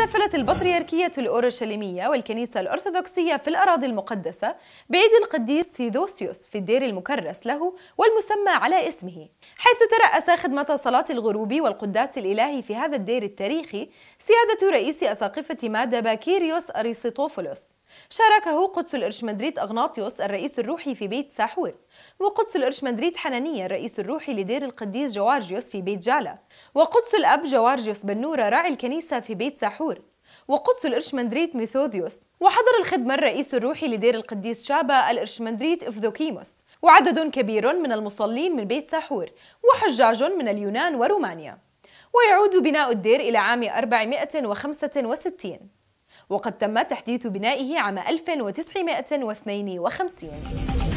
احتفلت البطريركية الأورشليمية والكنيسة الأرثوذكسية في الأراضي المقدسة بعيد القديس ثيذوسيوس في الدير المكرس له والمسمى على اسمه حيث ترأس خدمة صلاة الغروب والقداس الإلهي في هذا الدير التاريخي سيادة رئيس أساقفة مادة باكيريوس أريستوفولوس شاركه قدس القرش مدريد أغناطيوس الرئيس الروحي في بيت ساحور وقدس القرش مدريد حنانية الرئيس الروحي لدير القديس جوارجيوس في بيت جالا وقدس الأب جوارجيوس بنورة راعي الكنيسة في بيت ساحور وقدس القرشمندريت ميثوديوس وحضر الخدمة الرئيس الروحي لدير القديس شابا القرشمندريت إفذوكيموس وعدد كبير من المصلين من بيت ساحور وحجاج من اليونان ورومانيا ويعود بناء الدير إلى عام 465 وقد تم تحديث بنائه عام 1952